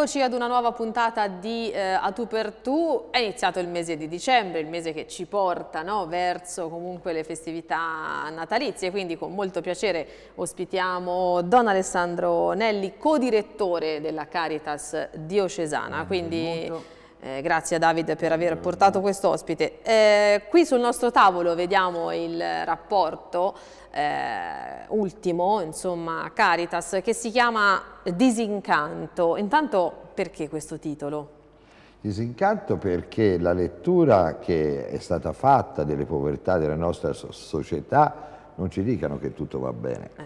Eccoci ad una nuova puntata di eh, A tu per tu, è iniziato il mese di dicembre, il mese che ci porta no, verso comunque le festività natalizie, quindi con molto piacere ospitiamo Don Alessandro Nelli, codirettore della Caritas Diocesana, quindi... Benvenuto. Eh, grazie a David per aver portato questo ospite. Eh, qui sul nostro tavolo vediamo il rapporto eh, ultimo, insomma, Caritas, che si chiama Disincanto. Intanto perché questo titolo? Disincanto perché la lettura che è stata fatta delle povertà della nostra società non ci dicano che tutto va bene. Eh.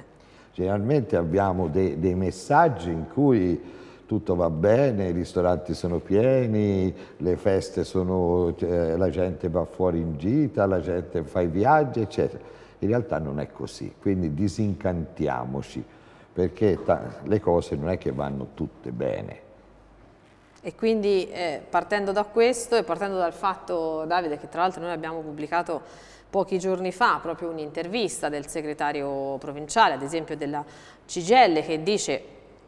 Generalmente abbiamo de dei messaggi in cui tutto va bene, i ristoranti sono pieni, le feste sono, eh, la gente va fuori in gita, la gente fa i viaggi, eccetera. In realtà non è così, quindi disincantiamoci, perché le cose non è che vanno tutte bene. E quindi eh, partendo da questo e partendo dal fatto, Davide, che tra l'altro noi abbiamo pubblicato pochi giorni fa proprio un'intervista del segretario provinciale, ad esempio della CGL, che dice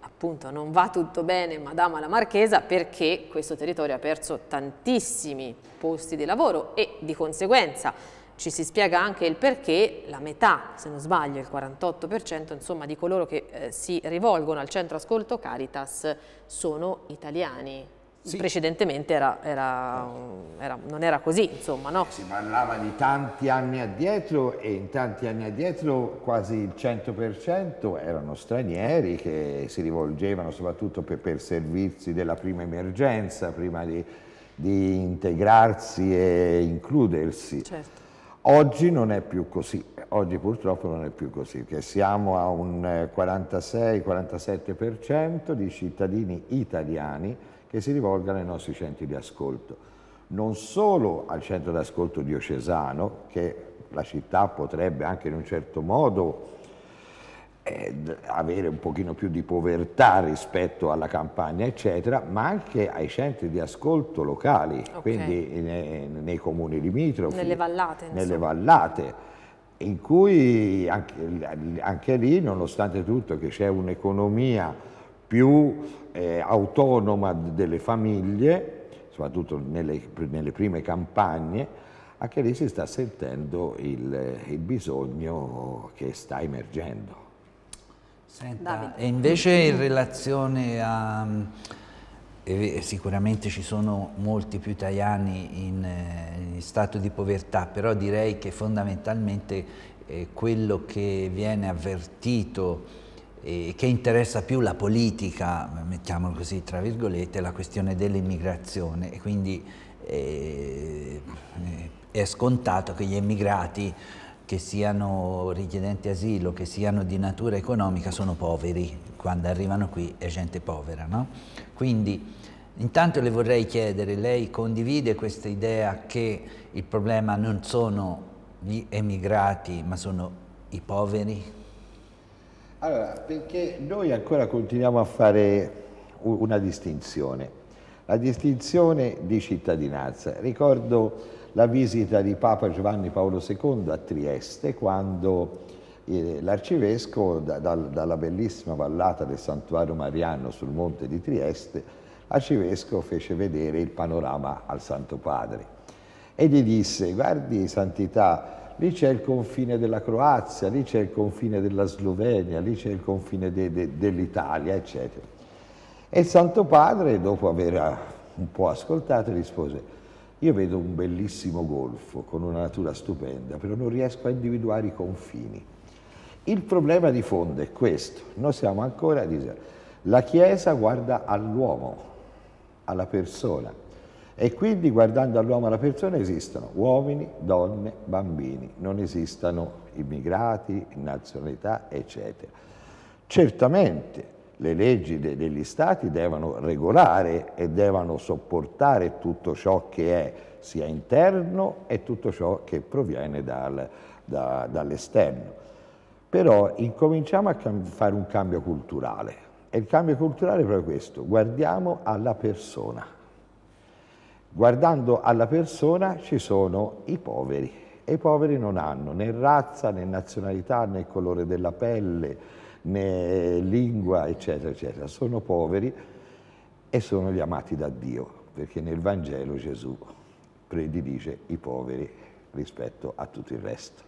appunto non va tutto bene Madama la Marchesa perché questo territorio ha perso tantissimi posti di lavoro e di conseguenza ci si spiega anche il perché la metà, se non sbaglio il 48% insomma, di coloro che eh, si rivolgono al centro ascolto Caritas sono italiani, sì. precedentemente era, era, era, non era così, insomma, no? Si parlava di tanti anni addietro e in tanti anni addietro quasi il 100% erano stranieri che si rivolgevano soprattutto per, per servirsi della prima emergenza, prima di, di integrarsi e includersi. Certo. Oggi non è più così, oggi purtroppo non è più così, perché siamo a un 46-47% di cittadini italiani che si rivolgano ai nostri centri di ascolto. Non solo al centro d'ascolto diocesano, che la città potrebbe anche in un certo modo eh, avere un pochino più di povertà rispetto alla campagna, eccetera, ma anche ai centri di ascolto locali, okay. quindi nei, eh, nei comuni limitrofi. Nelle vallate. Nelle vallate in cui anche, anche lì, nonostante tutto che c'è un'economia più eh, autonoma delle famiglie, soprattutto nelle, nelle, prime campagne, a che lì si sta sentendo il, il bisogno che sta emergendo. Senta, e invece in relazione a... Mm, sicuramente ci sono molti più italiani in, eh, in stato di povertà, però direi che fondamentalmente eh, quello che viene avvertito eh, che interessa più la politica, mettiamolo così tra virgolette, la questione dell'immigrazione e quindi eh, eh è scontato che gli immigrati che siano richiedenti asilo, che siano di natura economica, sono poveri. Quando arrivano qui è gente povera, no? Quindi, intanto le vorrei chiedere, lei condivide questa idea che il problema non sono gli emigrati, ma sono i poveri? Allora, perché noi ancora continuiamo a fare una distinzione, la distinzione di cittadinanza. Ricordo la visita di Papa Giovanni Paolo II a Trieste quando eh, l'arcivescovo da, da, dalla bellissima vallata del santuario mariano sul monte di Trieste, l'arcivescovo fece vedere il panorama al Santo Padre e gli disse guardi Santità lì c'è il confine della Croazia, lì c'è il confine della Slovenia, lì c'è il confine de, de, dell'Italia, eccetera. E il Santo Padre, dopo aver un po' ascoltato, rispose, io vedo un bellissimo golfo con una natura stupenda, però non riesco a individuare i confini. Il problema di fondo è questo, noi siamo ancora a dire, la Chiesa guarda all'uomo, alla persona, e quindi guardando all'uomo e alla persona esistono uomini, donne, bambini, non esistono immigrati, nazionalità, eccetera. Certamente le leggi degli stati devono regolare e devono sopportare tutto ciò che è sia interno e tutto ciò che proviene dal, da, dall'esterno. Però incominciamo a fare un cambio culturale e il cambio culturale è proprio questo, guardiamo alla persona Guardando alla persona ci sono i poveri e i poveri non hanno né razza né nazionalità né colore della pelle né lingua eccetera eccetera, sono poveri e sono gli amati da Dio perché nel Vangelo Gesù predilige i poveri rispetto a tutto il resto.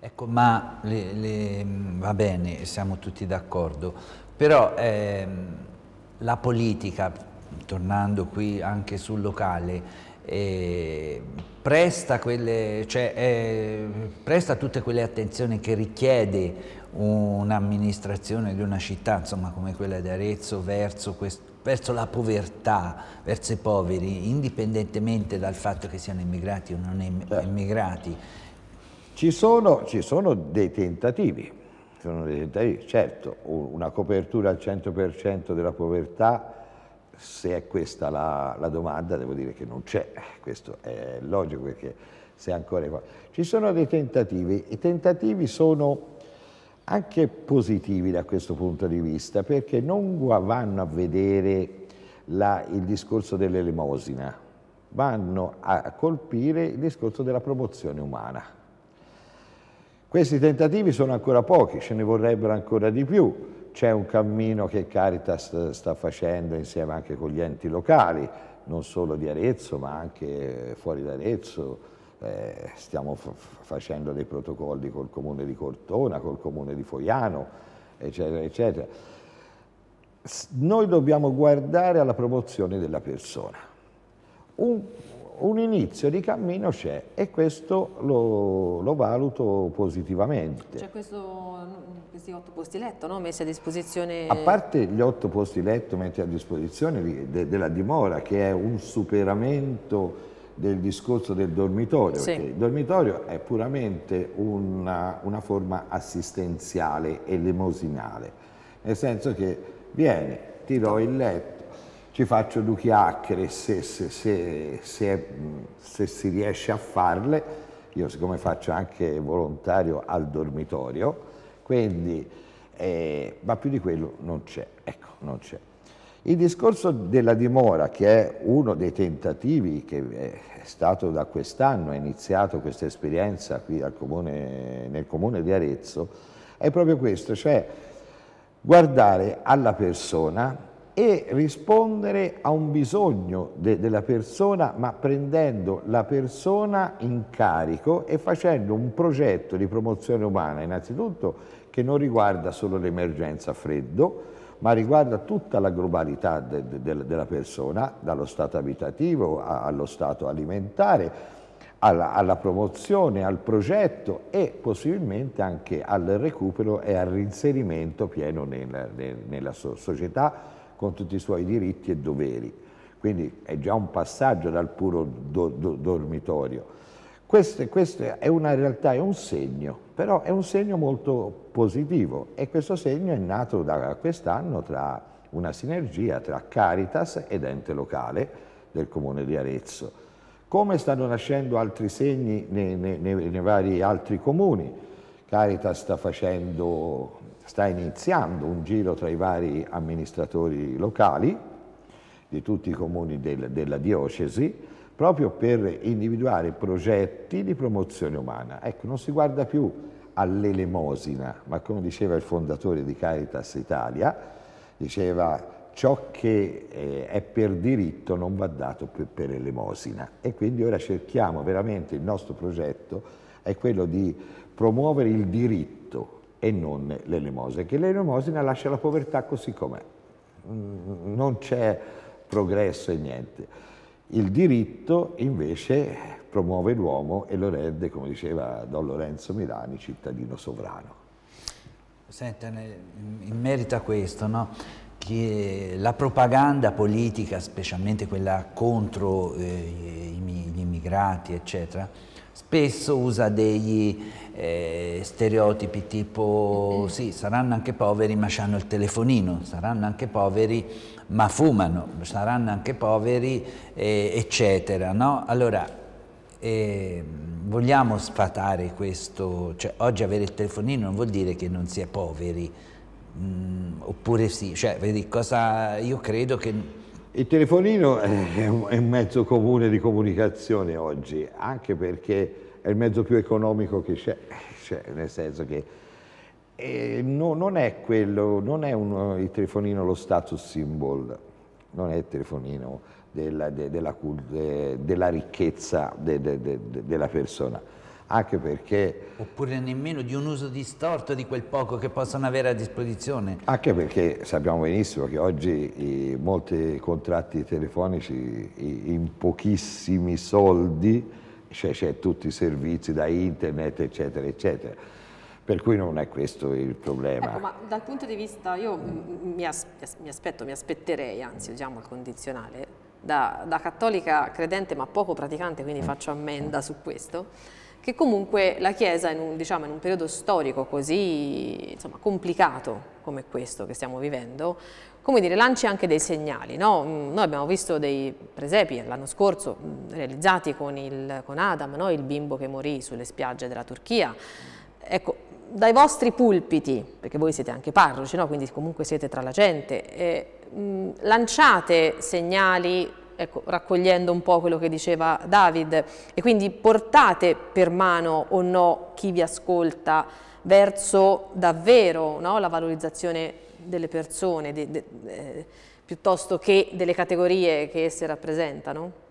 Ecco, ma le, le, va bene, siamo tutti d'accordo, però eh, la politica, tornando qui anche sul locale, eh, presta, quelle, cioè, eh, presta, tutte quelle attenzioni che richiede un'amministrazione di una città, insomma, come quella di Arezzo, verso, verso la povertà, verso i poveri, indipendentemente dal fatto che siano immigrati o non certo. immigrati. Ci sono, ci sono dei tentativi, sono dei tentativi. certo, una copertura al 100% della povertà se è questa la, la, domanda, devo dire che non c'è, questo è logico perché se ancora è... Ci sono dei tentativi, i tentativi sono anche positivi da questo punto di vista perché non vanno a vedere la, il discorso dell'elemosina, vanno a colpire il discorso della promozione umana. Questi tentativi sono ancora pochi, ce ne vorrebbero ancora di più, c'è un cammino che Caritas sta facendo insieme anche con gli enti locali, non solo di Arezzo ma anche fuori da Arezzo, eh, stiamo facendo dei protocolli col comune di Cortona, col comune di Foiano, eccetera, eccetera. S noi dobbiamo guardare alla promozione della persona. Un un inizio di cammino c'è e questo lo, lo, valuto positivamente. Cioè questo, questi otto posti letto no? messi a disposizione? A parte gli otto posti letto messi a disposizione di, de, della dimora che è un superamento del discorso del dormitorio, sì. il dormitorio è puramente una, una forma assistenziale e lemosinale, nel senso che viene, ti do il letto, ci faccio due chiacchiere se, se, se, se, si riesce a farle. Io siccome faccio anche volontario al dormitorio, quindi, eh, ma più di quello non c'è, ecco, non c'è. Il discorso della dimora, che è uno dei tentativi che eh, è stato da quest'anno, è iniziato questa esperienza qui comune, nel comune di Arezzo, è proprio questo, cioè guardare alla persona e rispondere a un bisogno de della persona, ma prendendo la persona in carico e facendo un progetto di promozione umana, innanzitutto che non riguarda solo l'emergenza freddo, ma riguarda tutta la globalità de de della persona, dallo stato abitativo allo stato alimentare, alla, alla, promozione, al progetto e possibilmente anche al recupero e al reinserimento pieno nella, nella società con tutti i suoi diritti e doveri. Quindi è già un passaggio dal puro do, do, dormitorio. Questo, questa è una realtà, è un segno, però è un segno molto positivo e questo segno è nato da quest'anno tra una sinergia tra Caritas ed ente locale del Comune di Arezzo. Come stanno nascendo altri segni nei, nei, nei vari altri comuni? Caritas sta facendo sta iniziando un giro tra i vari amministratori locali di tutti i comuni del, della diocesi proprio per individuare progetti di promozione umana. Ecco, non si guarda più all'elemosina, ma come diceva il fondatore di Caritas Italia, diceva ciò che eh, è per diritto non va dato per, per elemosina e quindi ora cerchiamo veramente il nostro progetto è quello di promuovere il diritto e non l'elemosina, che l'elemosina lascia la povertà così com'è, non c'è progresso e niente. Il diritto invece promuove l'uomo e lo rende, come diceva Don Lorenzo Milani, cittadino sovrano. Senta, in merito a questo, no? che la propaganda politica, specialmente quella contro eh, gli immigrati, eccetera, spesso usa degli eh, stereotipi tipo sì, saranno anche poveri ma hanno il telefonino, saranno anche poveri ma fumano, saranno anche poveri eh, eccetera. No? Allora, eh, vogliamo sfatare questo, cioè, oggi avere il telefonino non vuol dire che non si è poveri, Mm, oppure sì, cioè, vedi, cosa io credo che... Il telefonino è un mezzo comune di comunicazione oggi, anche perché è il mezzo più economico che c'è, cioè, nel senso che eh, no, non è quello, non è un, il telefonino lo status symbol, non è il telefonino della, de, della, de, della ricchezza de, della persona anche perché... Oppure nemmeno di un uso distorto di quel poco che possono avere a disposizione. Anche perché sappiamo benissimo che oggi molti contratti telefonici in pochissimi soldi, c'è cioè, cioè tutti i servizi da internet eccetera eccetera. Per cui non è questo il problema. Ecco, ma dal punto di vista, io mi, as mi aspetto, mi aspetterei, anzi usiamo il condizionale, da, da cattolica credente ma poco praticante, quindi mm. faccio ammenda su questo, che comunque la Chiesa in un, diciamo, in un periodo storico così insomma, complicato come questo che stiamo vivendo, come dire, lanci anche dei segnali. No? Mm, noi abbiamo visto dei presepi l'anno scorso mm, realizzati con, il, con Adam, no? il bimbo che morì sulle spiagge della Turchia. Ecco, dai vostri pulpiti, perché voi siete anche parroci, no? quindi comunque siete tra la gente, eh, mm, lanciate segnali ecco, raccogliendo un po' quello che diceva David. E quindi portate per mano o no chi vi ascolta verso davvero no, la valorizzazione delle persone de, de, eh, piuttosto che delle categorie che esse rappresentano?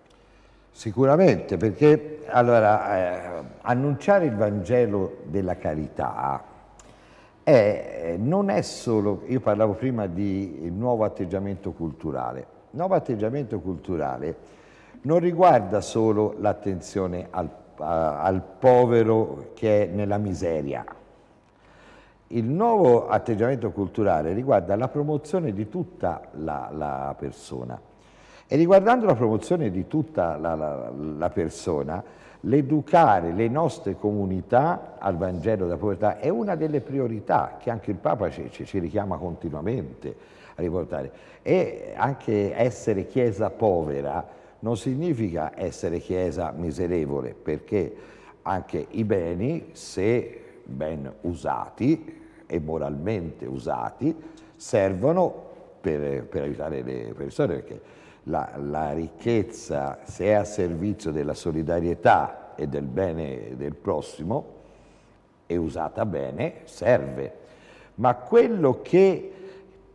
Sicuramente, perché allora, eh, annunciare il Vangelo della carità è, non è solo, io parlavo prima di nuovo atteggiamento culturale, nuovo atteggiamento culturale non riguarda solo l'attenzione al, a, al povero che è nella miseria. Il nuovo atteggiamento culturale riguarda la promozione di tutta la, la persona. E riguardando la promozione di tutta la, la, la, persona, l'educare le nostre comunità al Vangelo della povertà è una delle priorità che anche il Papa ci, ci richiama continuamente riportare. E anche essere chiesa povera non significa essere chiesa miserevole, perché anche i beni, se ben usati e moralmente usati, servono per, per aiutare le persone, perché la, la ricchezza, se è a servizio della solidarietà e del bene del prossimo, e usata bene, serve. Ma quello che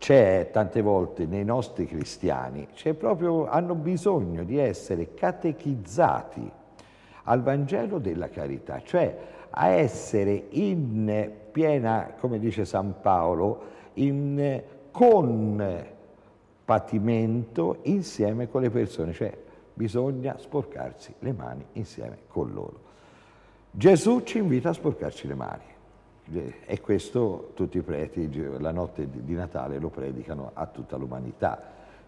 c'è tante volte nei nostri cristiani, c'è proprio, hanno bisogno di essere catechizzati al Vangelo della carità, cioè a essere in piena, come dice San Paolo, in, con patimento insieme con le persone, cioè bisogna sporcarsi le mani insieme con loro. Gesù ci invita a sporcarci le mani. E questo tutti i preti la notte di Natale lo predicano a tutta l'umanità.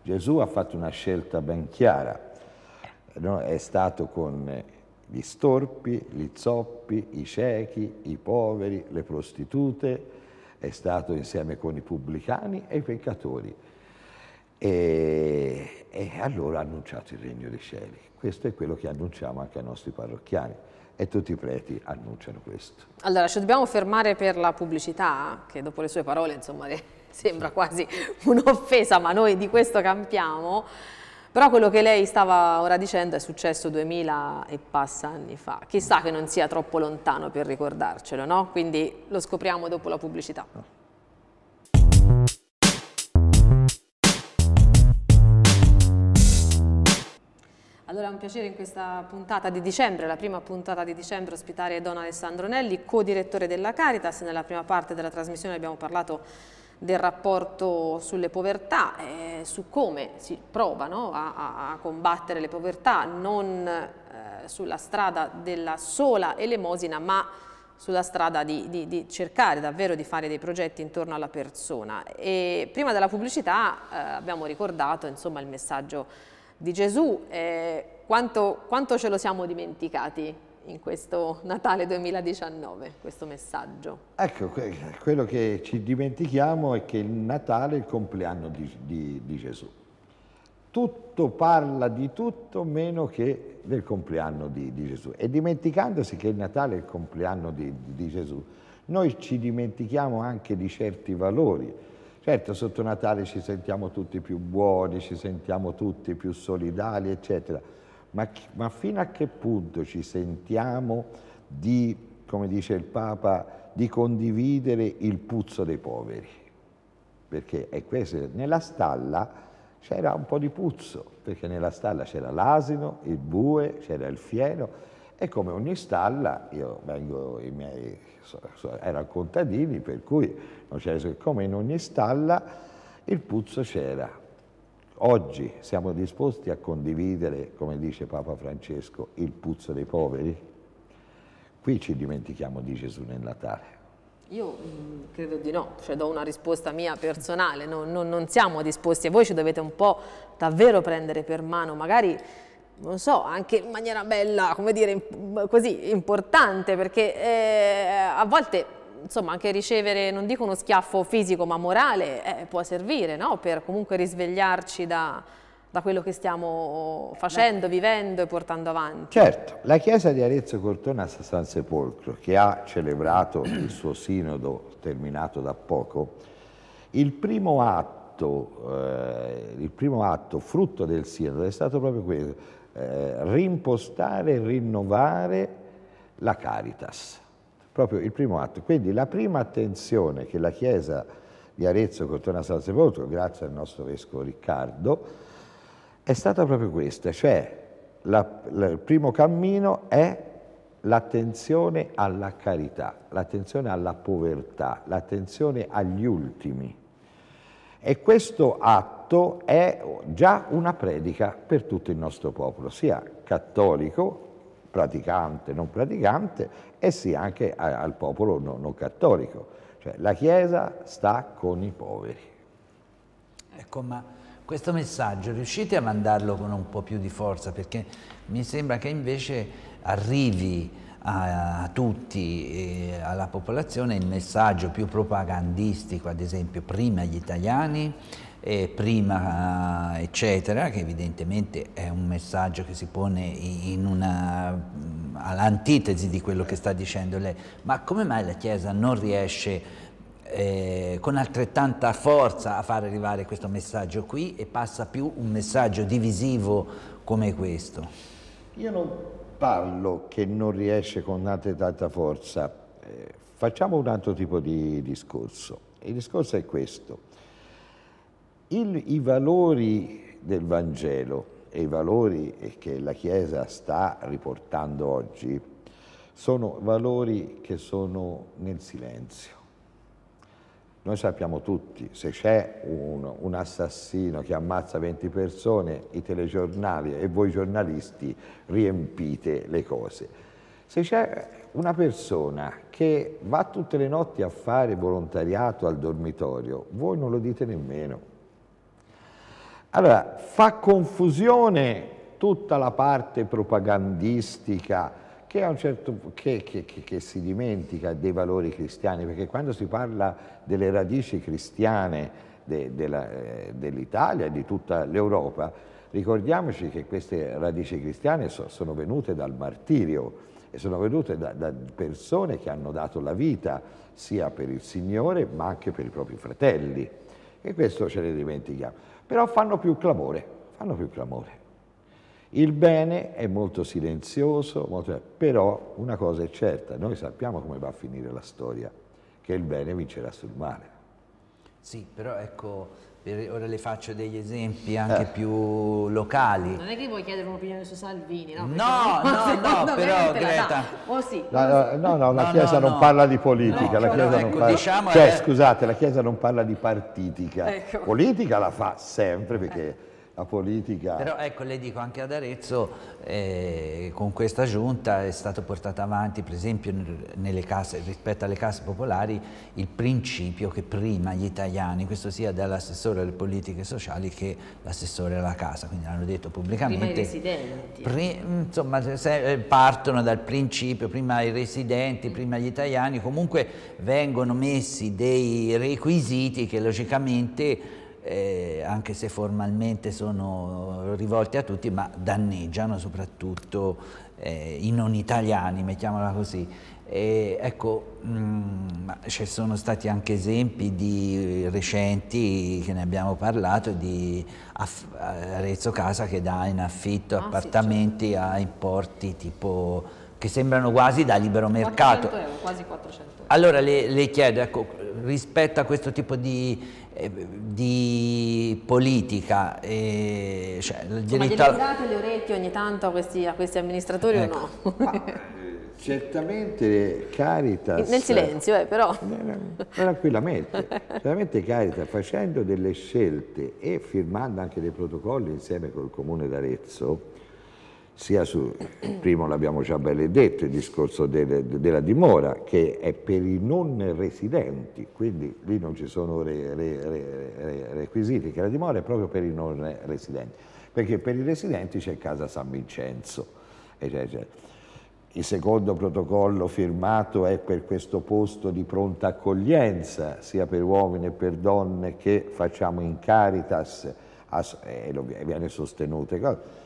Gesù ha fatto una scelta ben chiara, no? è stato con gli storpi, gli zoppi, i ciechi, i poveri, le prostitute, è stato insieme con i pubblicani e i peccatori. E, e allora ha annunciato il regno dei cieli. Questo è quello che annunciamo anche ai nostri parrocchiani e tutti i preti annunciano questo. Allora ci dobbiamo fermare per la pubblicità, che dopo le sue parole insomma sembra quasi un'offesa, ma noi di questo campiamo. Però quello che lei stava ora dicendo è successo duemila e passa anni fa. Chissà che non sia troppo lontano per ricordarcelo, no? Quindi lo scopriamo dopo la pubblicità. No. Allora è un piacere in questa puntata di dicembre, la prima puntata di dicembre, ospitare Don Alessandro Nelli, co-direttore della Caritas. Nella prima parte della trasmissione abbiamo parlato del rapporto sulle povertà, eh, su come si provano no, a, a, combattere le povertà, non eh, sulla strada della sola elemosina, ma sulla strada di, di, di, cercare davvero di fare dei progetti intorno alla persona. E prima della pubblicità eh, abbiamo ricordato insomma, il messaggio di Gesù, eh, quanto, quanto ce lo siamo dimenticati in questo Natale 2019, questo messaggio? Ecco, quello che ci dimentichiamo è che il Natale è il compleanno di, di, di Gesù. Tutto parla di tutto meno che del compleanno di, di, Gesù. E dimenticandosi che il Natale è il compleanno di Gesù, noi ci dimentichiamo anche di certi valori Certo, sotto Natale ci sentiamo tutti più buoni, ci sentiamo tutti più solidali, eccetera, ma, ma fino a che punto ci sentiamo di, come dice il Papa, di condividere il puzzo dei poveri? Perché è questo, nella stalla c'era un po' di puzzo, perché nella stalla c'era l'asino, il bue, c'era il fieno, e come ogni stalla, io vengo, i miei erano contadini, per cui non come in ogni stalla il puzzo c'era. Oggi siamo disposti a condividere, come dice Papa Francesco, il puzzo dei poveri? Qui ci dimentichiamo di Gesù nel Natale. Io mm, credo di no, cioè do una risposta mia personale, no, no, non siamo disposti e voi ci dovete un po' davvero prendere per mano, magari non so, anche in maniera bella, come dire, così importante, perché eh, a volte insomma anche ricevere, non dico uno schiaffo fisico ma morale, eh, può servire no? per comunque risvegliarci da, da, quello che stiamo facendo, vivendo e portando avanti. Certo, la chiesa di Arezzo Cortona a San Sepolcro, che ha celebrato il suo sinodo terminato da poco, il primo atto, eh, il primo atto frutto del sinodo è stato proprio questo, eh, rimpostare e rinnovare la Caritas, proprio il primo atto. Quindi la prima attenzione che la Chiesa di Arezzo Cortona San Sepolcro, grazie al nostro Vescovo Riccardo, è stata proprio questa, cioè la, la, il primo cammino è l'attenzione alla carità, l'attenzione alla povertà, l'attenzione agli ultimi. E questo atto fatto è già una predica per tutto il nostro popolo, sia cattolico, praticante, non praticante, e sia anche al popolo non, non cattolico. Cioè, la Chiesa sta con i poveri. Ecco, ma questo messaggio riuscite a mandarlo con un po' più di forza? Perché mi sembra che invece arrivi a, a tutti, eh, alla popolazione, il messaggio più propagandistico, ad esempio, prima agli italiani, eh, prima, eccetera, che evidentemente è un messaggio che si pone una, mm, all'antitesi di quello che sta dicendo lei, ma come mai la Chiesa non riesce eh, con altrettanta forza a far arrivare questo messaggio qui e passa più un messaggio divisivo come questo? Io non parlo che non riesce con altrettanta forza, eh, facciamo un altro tipo di discorso. Il discorso è questo il, i valori del Vangelo e i valori che la Chiesa sta riportando oggi sono valori che sono nel silenzio. Noi sappiamo tutti, se c'è un, un, assassino che ammazza 20 persone, i telegiornali e voi giornalisti riempite le cose. Se c'è una persona che va tutte le notti a fare volontariato al dormitorio, voi non lo dite nemmeno. Allora, fa confusione tutta la parte propagandistica che, certo, che, che, che, si dimentica dei valori cristiani, perché quando si parla delle radici cristiane de, de eh, dell'Italia e di tutta l'Europa, ricordiamoci che queste radici cristiane so, sono venute dal martirio e sono venute da, da, persone che hanno dato la vita sia per il Signore ma anche per i propri fratelli. E questo ce ne dimentichiamo però fanno più clamore, fanno più clamore. Il bene è molto silenzioso, molto... però una cosa è certa, noi sappiamo come va a finire la storia, che il bene vincerà sul male. Sì, però ecco, Ora le faccio degli esempi anche eh. più locali. Non è che vuoi chiedere un'opinione su Salvini, no? No, no, no, no però Greta... Oh, sì. no, no, no, no, la Chiesa non parla di politica, la Chiesa ecco, non parla... Diciamo cioè, è... scusate, la Chiesa non parla di partitica. Ecco. Politica la fa sempre perché... Eh la politica. Però ecco, le dico anche ad Arezzo, eh, con questa giunta è stato portato avanti, per esempio, case, rispetto alle casse popolari, il principio che prima gli italiani, questo sia dall'assessore alle politiche sociali che l'assessore alla casa, quindi l'hanno detto pubblicamente. Prima i residenti. Pri, insomma, se, eh, partono dal principio, prima i residenti, prima gli italiani, comunque vengono messi dei requisiti che logicamente eh, anche se formalmente sono rivolti a tutti, ma danneggiano soprattutto eh, i non italiani, mettiamola così. E, ecco, mh, mm, ci sono stati anche esempi di, recenti, che ne abbiamo parlato, di Arezzo Casa che dà in affitto ah, appartamenti sì, certo. a importi tipo che sembrano quasi da libero mercato. Euro, quasi 400 euro. Allora le, le chiedo, ecco, rispetto a questo tipo di eh, di politica e eh, cioè, il Ma gli date le orecchie ogni tanto a questi, a questi amministratori ecco. o no? Ma, eh, certamente Caritas... Nel silenzio eh, però. Tranquillamente, certamente Caritas facendo delle scelte e firmando anche dei protocolli insieme col Comune d'Arezzo sia su, primo l'abbiamo già bene detto, il discorso delle, della dimora che è per i non residenti, quindi lì non ci sono re, re, re, requisiti, che la dimora è proprio per i non residenti, perché per i residenti c'è Casa San Vincenzo, eccetera. Il secondo protocollo firmato è per questo posto di pronta accoglienza, sia per uomini che per donne, che facciamo in Caritas eh, e viene sostenuto ecco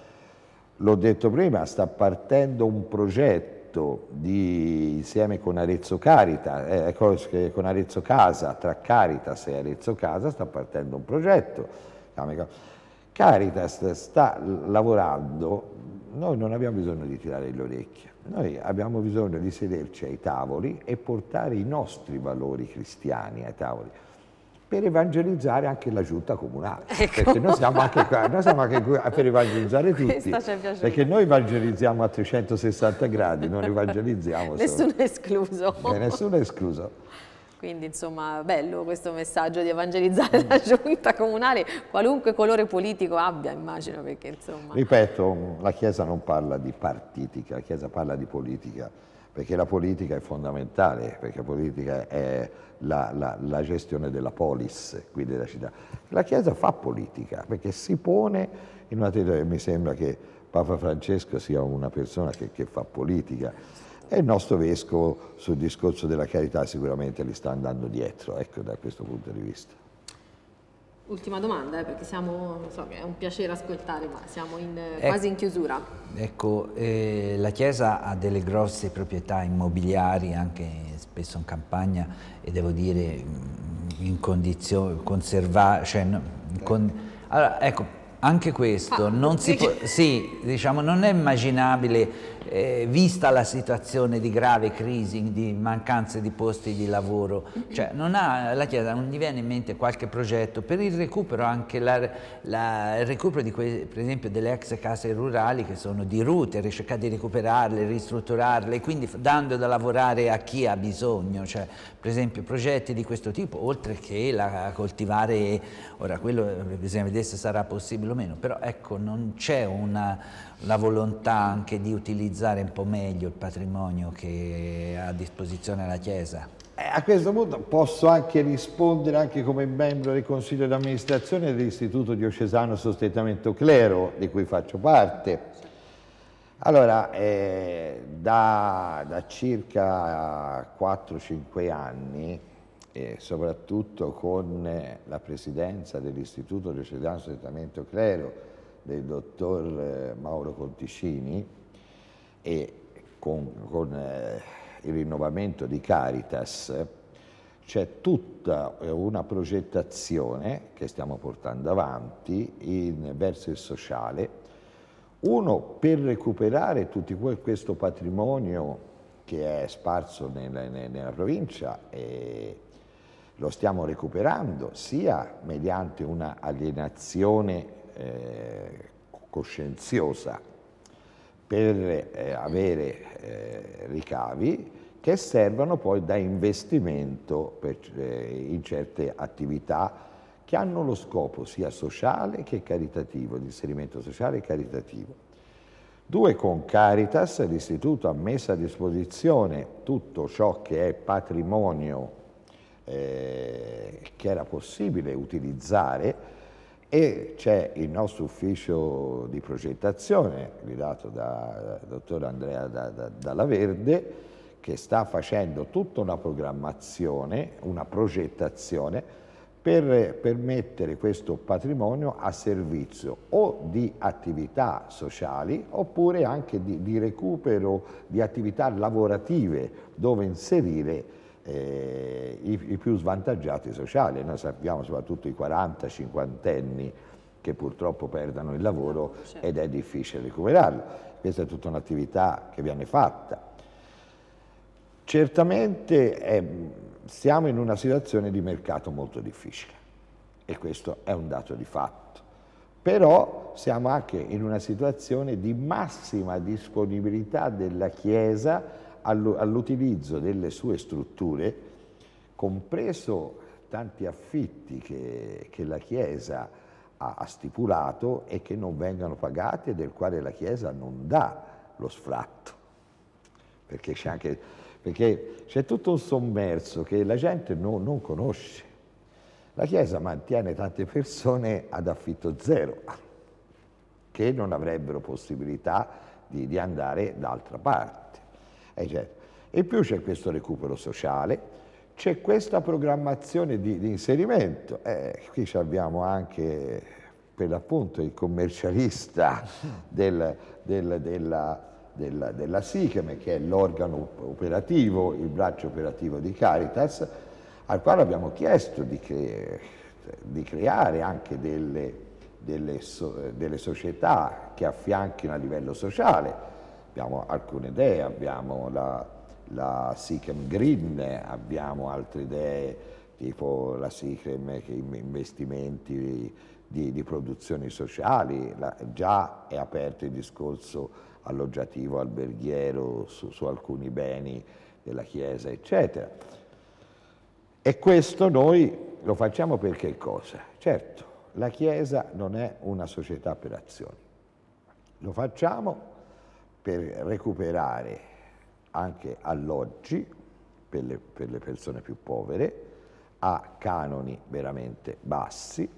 l'ho detto prima, sta partendo un progetto di, insieme con Arezzo, Carita, eh, eh con Arezzo Casa, tra Caritas e Arezzo Casa sta partendo un progetto. Caritas sta lavorando, noi non abbiamo bisogno di tirare le orecchie, noi abbiamo bisogno di sederci ai tavoli e portare i nostri valori cristiani ai tavoli per evangelizzare anche la giunta comunale. Ecco. Perché noi siamo anche qua, noi siamo anche per evangelizzare tutti. Perché noi evangelizziamo a 360 gradi, non evangelizziamo Nessuno è escluso. Beh, nessuno è escluso. Quindi insomma bello questo messaggio di evangelizzare la mm. giunta comunale, qualunque colore politico abbia immagino perché insomma... Ripeto, la Chiesa non parla di partitica, la Chiesa parla di politica perché la politica è fondamentale, perché la politica è la, la, la, gestione della polis, quindi della città. La Chiesa fa politica, perché si pone in una teoria, mi sembra che Papa Francesco sia una persona che, che fa politica, e il nostro Vescovo sul discorso della carità sicuramente gli sta andando dietro, ecco, da questo punto di vista. Ultima domanda, eh, perché siamo, so che è un piacere ascoltare, ma siamo in, eh, ecco. quasi in chiusura. Ecco, eh, la Chiesa ha delle grosse proprietà immobiliari, anche spesso in campagna, e devo dire mm, in condizioni, conservate, cioè, con, allora, ecco, anche questo, ah, non, si dice... può, sì, diciamo, non è immaginabile, eh, vista la situazione di grave crisi, di mancanza di posti di lavoro, cioè non ha, la Chiesa non gli viene in mente qualche progetto per il recupero, anche la, la, il recupero quei, per esempio delle ex case rurali che sono di dirute, cercare di recuperarle, ristrutturarle, quindi dando da lavorare a chi ha bisogno, cioè, per esempio progetti di questo tipo, oltre che la, coltivare, ora quello eh, bisogna vedere se sarà possibile dirlo meno, però ecco non c'è la volontà anche di utilizzare un po' meglio il patrimonio che ha a disposizione la Chiesa. Eh, a questo punto posso anche rispondere anche come membro del Consiglio di amministrazione dell'Istituto Diocesano Sostentamento Clero, di cui faccio parte. Allora, eh, da, da circa 4-5 anni e soprattutto con eh, la presidenza dell'Istituto di Cittadinanza e Trattamento Clero del dottor eh, Mauro Conticini e con, con eh, il rinnovamento di Caritas c'è tutta una progettazione che stiamo portando avanti in, verso il sociale, uno per recuperare tutto questo patrimonio che è sparso nella, nella provincia e lo stiamo recuperando sia mediante una alienazione eh, coscienziosa per eh, avere eh, ricavi che servono poi da investimento per, eh, in certe attività che hanno lo scopo sia sociale che caritativo, di inserimento sociale e caritativo. Due, con Caritas l'Istituto ha messo a disposizione tutto ciò che è patrimonio eh, che era possibile utilizzare e c'è il nostro ufficio di progettazione guidato dal eh, dottor Andrea da, Dalla Verde che sta facendo tutta una programmazione, una progettazione per mettere questo patrimonio a servizio o di attività sociali oppure anche di, di recupero di attività lavorative dove inserire eh, i, i, più svantaggiati sociali. Noi sappiamo soprattutto i 40-50 anni che purtroppo perdono il lavoro ed è difficile recuperarlo. Questa è tutta un'attività che viene fatta. Certamente è, ehm, siamo in una situazione di mercato molto difficile e questo è un dato di fatto, però siamo anche in una situazione di massima disponibilità della Chiesa all'utilizzo delle sue strutture, compreso tanti affitti che, che la Chiesa ha, ha stipulato e che non vengano pagati e del quale la Chiesa non dà lo sfratto. Perché c'è, anche, perché c'è tutto un sommerso che la gente no, non conosce. La Chiesa mantiene tante persone ad affitto zero, che non avrebbero possibilità di, di andare da altra parte. Eh, certo. E più c'è questo recupero sociale, c'è questa programmazione di, di inserimento. Eh, qui abbiamo anche per l'appunto il commercialista del, del, della, della, della SICEM, che è l'organo operativo, il braccio operativo di Caritas, al quale abbiamo chiesto di, cre di creare anche delle, delle, so delle società che affianchino a livello sociale abbiamo alcune idee, abbiamo la, la SICEM Green, abbiamo altre idee tipo la SICEM che investimenti di, di produzioni sociali, la, già è aperto il discorso alloggiativo, alberghiero su, su alcuni beni della Chiesa, eccetera. E questo noi lo facciamo perché cosa? Certo, la Chiesa non è una società per azioni. Lo facciamo per recuperare anche alloggi per le, per le persone più povere a canoni veramente bassi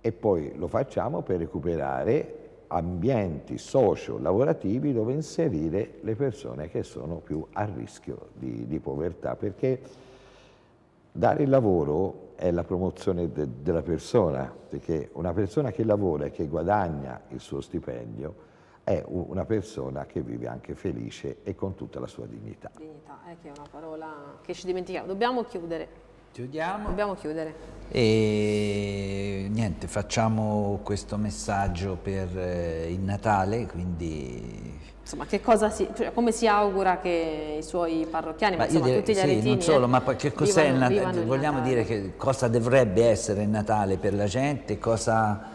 e poi lo facciamo per recuperare ambienti socio-lavorativi dove inserire le persone che sono più a rischio di, di povertà, perché dare il lavoro è la promozione de, della persona, perché una persona che lavora e che guadagna il suo stipendio è una persona che vive anche felice e con tutta la sua dignità. Dignità, eh, che è una parola che ci dimentichiamo. Dobbiamo chiudere. Chiudiamo. Dobbiamo chiudere. E niente, facciamo questo messaggio per eh, il Natale, quindi... Insomma, si, cioè, come si augura che i suoi parrocchiani, ma, ma insomma, direi, tutti gli sì, non solo, eh, ma che cos'è il Natale? Vogliamo dire che cosa dovrebbe essere il Natale per la gente, cosa...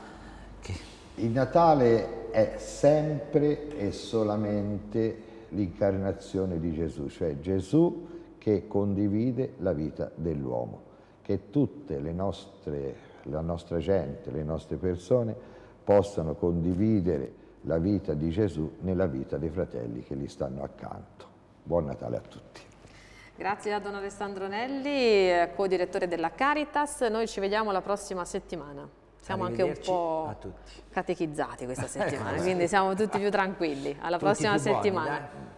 Che... Il Natale è sempre e solamente l'incarnazione di Gesù, cioè Gesù che condivide la vita dell'uomo, che tutte le nostre, la nostra gente, le nostre persone possano condividere la vita di Gesù nella vita dei fratelli che gli stanno accanto. Buon Natale a tutti. Grazie a Don Alessandro Nelli, co-direttore della Caritas. Noi ci vediamo la prossima settimana siamo anche un po' catechizzati questa ecco, settimana, quindi siamo tutti più tranquilli. Alla tutti prossima settimana. Buoni,